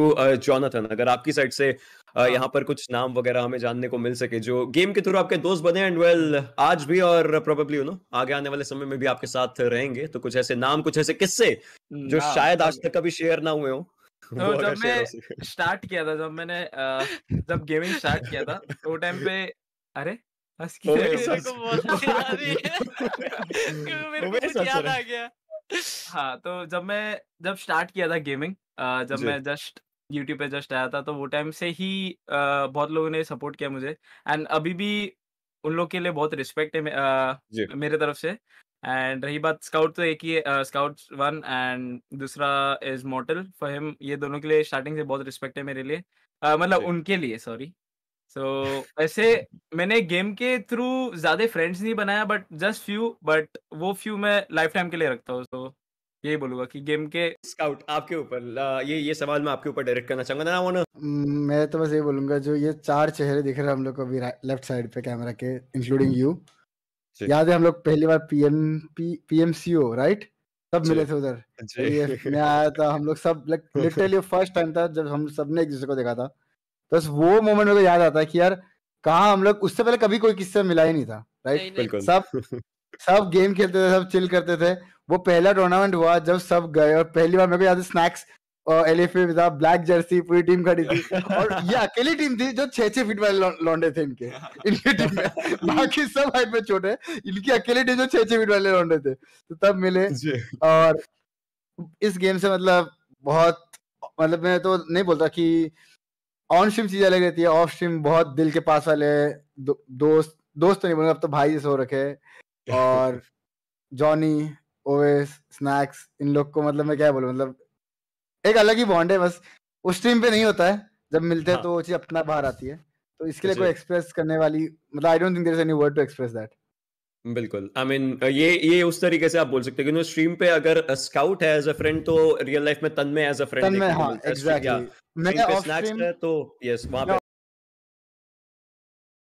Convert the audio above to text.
To Jonathan uh, अगर आपकी side से uh, हाँ। यहाँ पर कुछ नाम वगैरह हमें जानने को मिल सके जो गेम के थ्रू आपके दोस्त बने एंड वेल आज भी और प्रोबेबली यू नो आगे आने वाले समय में भी आपके साथ रहेंगे तो कुछ ऐसे नाम कुछ ऐसे किस्से जो शायद आज तक कभी शेयर ना हुए हो तो जब मैं स्टार्ट किया था जब मैंने uh, जब गेमिंग स्टार्ट किया था तो टाइम पे अरे हंस की मेरे को याद आ गया हाँ तो जब मैं जब स्टार्ट किया था गेमिंग जब मैं जस्ट यूट्यूब पे जस्ट आया था तो वो टाइम से ही बहुत लोगों ने सपोर्ट किया मुझे एंड अभी भी उन लोग के लिए बहुत रिस्पेक्ट है मेरे तरफ से एंड रही बात स्काउट तो एक ही स्काउट वन एंड दूसरा इज मॉटल फॉर हिम ये दोनों के लिए स्टार्टिंग से बहुत रिस्पेक्ट है मेरे लिए मतलब उनके लिए सॉरी सो ऐसे मैंने गेम के थ्रू ज्यादा फ्रेंड्स नहीं बनाया बट जस्ट फ्यू बट वो फ्यू मैं लाइफ टाइम के लिए रखता हूँ सो यही बोलूंगा कि गेम के स्काउट आपके ऊपर ये ये सवाल मैं आपके ऊपर डायरेक्ट करना चाहूंगा ना वाना mm, मैं तो बस ये बोलूंगा जो ये चार चेहरे दिख रहे हैं हम लोग को अभी लेफ्ट साइड पे कैमरा के इंक्लूडिंग यू mm. याद है हम लोग पहली बार पीएम पीएमसीओ राइट सब मिले थे उधर तो मैं आया था हम लोग सब लिटरली फर्स्ट टाइम था जब हम सब ने एक दूसरे को देखा था तो बस वो मोमेंट मेरे को याद आता है कि यार कहा हम लोग उससे पहले कभी कोई किससे मिला ही नहीं था राइट सब सब गेम खेलते थे सब चिल करते थे वो पहला टूर्नामेंट हुआ जब सब गए और पहली बार मेरे को याद है स्नैक्स ब्लैक जर्सी पूरी टीम खड़ी थी और ये अकेली टीम थी जो छह छह फीट वाले लौंडे थे इनके इनकी टीम में बाकी सब हाइट में छोटे इनकी अकेली टीम जो छह छह फीट वाले लौंडे थे तो तब मिले और इस गेम से मतलब बहुत मतलब मैं तो नहीं बोलता कि ऑन स्ट्रीम चीज अलग रहती है ऑफ स्ट्रीम बहुत दिल के पास वाले दो, दोस्त दोस्त तो नहीं बोलूंगा अब तो भाई जैसे हो रखे और जॉनी ओवेस स्नैक्स इन लोग को मतलब मैं क्या बोलूँ मतलब एक अलग ही बॉन्ड है बस उस टीम पे नहीं होता है जब मिलते हैं हाँ. तो वो चीज अपना बाहर आती है तो इसके लिए कोई एक्सप्रेस करने वाली मतलब I don't think there is any word to express that बिल्कुल आई I मीन mean, ये ये उस तरीके से आप बोल सकते हो स्ट्रीम पे अगर स्काउट है एज अ फ्रेंड तो रियल लाइफ में तन्मय एज अ फ्रेंड तन्मय हां एग्जैक्टली मैं ऑफ स्ट्रीम तो यस वहां पे